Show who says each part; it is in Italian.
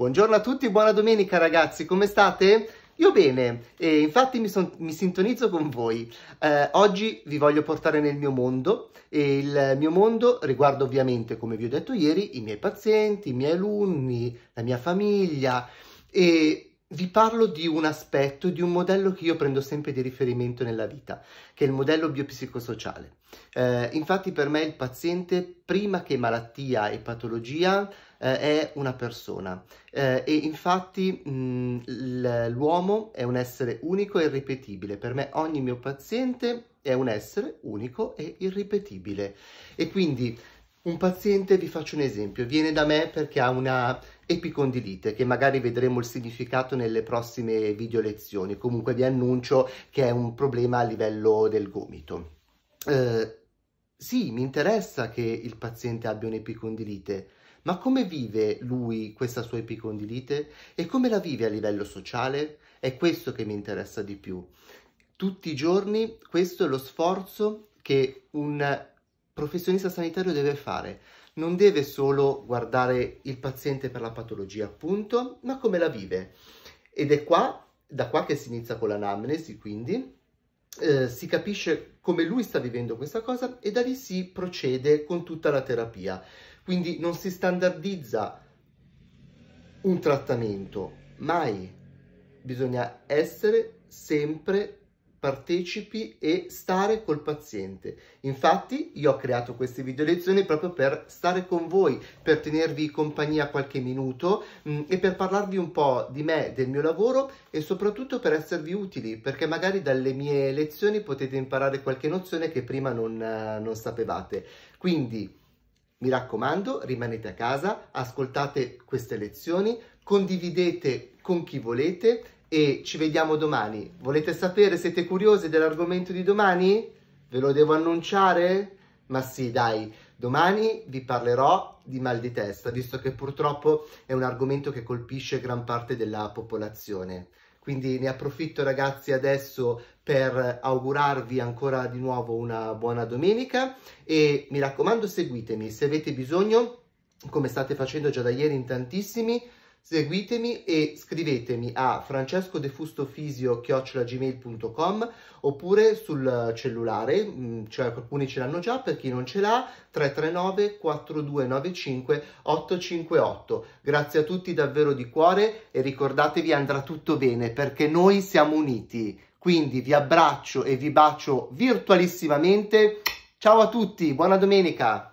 Speaker 1: Buongiorno a tutti, buona domenica ragazzi, come state? Io bene, e infatti mi, son, mi sintonizzo con voi. Eh, oggi vi voglio portare nel mio mondo e il mio mondo riguarda ovviamente, come vi ho detto ieri, i miei pazienti, i miei alunni, la mia famiglia e vi parlo di un aspetto, di un modello che io prendo sempre di riferimento nella vita, che è il modello biopsicosociale. Eh, infatti per me il paziente, prima che malattia e patologia, eh, è una persona eh, e infatti mh, mm, l'uomo è un essere unico e irripetibile. Per me ogni mio paziente è un essere unico e irripetibile e quindi un paziente, vi faccio un esempio, viene da me perché ha una epicondilite, che magari vedremo il significato nelle prossime video lezioni, comunque vi annuncio che è un problema a livello del gomito. Eh, sì, mi interessa che il paziente abbia un'epicondilite, ma come vive lui questa sua epicondilite e come la vive a livello sociale? È questo che mi interessa di più. Tutti i giorni questo è lo sforzo che un professionista sanitario deve fare? Non deve solo guardare il paziente per la patologia, appunto, ma come la vive. Ed è qua, da qua che si inizia con l'anamnesi, quindi eh, si capisce come lui sta vivendo questa cosa e da lì si procede con tutta la terapia. Quindi non si standardizza un trattamento, mai. Bisogna essere sempre partecipi e stare col paziente. Infatti io ho creato queste video lezioni proprio per stare con voi, per tenervi compagnia qualche minuto mh, mm, e per parlarvi un po' di me, del mio lavoro e soprattutto per esservi utili, perché magari dalle mie lezioni potete imparare qualche nozione che prima non, eh, non sapevate. Quindi mi raccomando, rimanete a casa, ascoltate queste lezioni, condividete con chi volete e ci vediamo domani. Volete sapere, siete curiosi dell'argomento di domani? Ve lo devo annunciare? Ma sì, dai, domani vi parlerò di mal di testa, visto che purtroppo è un argomento che colpisce gran parte della popolazione. Quindi ne approfitto ragazzi adesso per augurarvi ancora di nuovo una buona domenica e mi raccomando seguitemi se avete bisogno, come state facendo già da ieri in tantissimi, Seguitemi e scrivetemi a francescodefustofisio.gmail.com oppure sul cellulare, mm, cioè alcuni ce l'hanno già, per chi non ce l'ha, 339 4295 858. Grazie a tutti davvero di cuore e ricordatevi andrà tutto bene perché noi siamo uniti. Quindi vi abbraccio e vi bacio virtualissimamente. Ciao a tutti, buona domenica!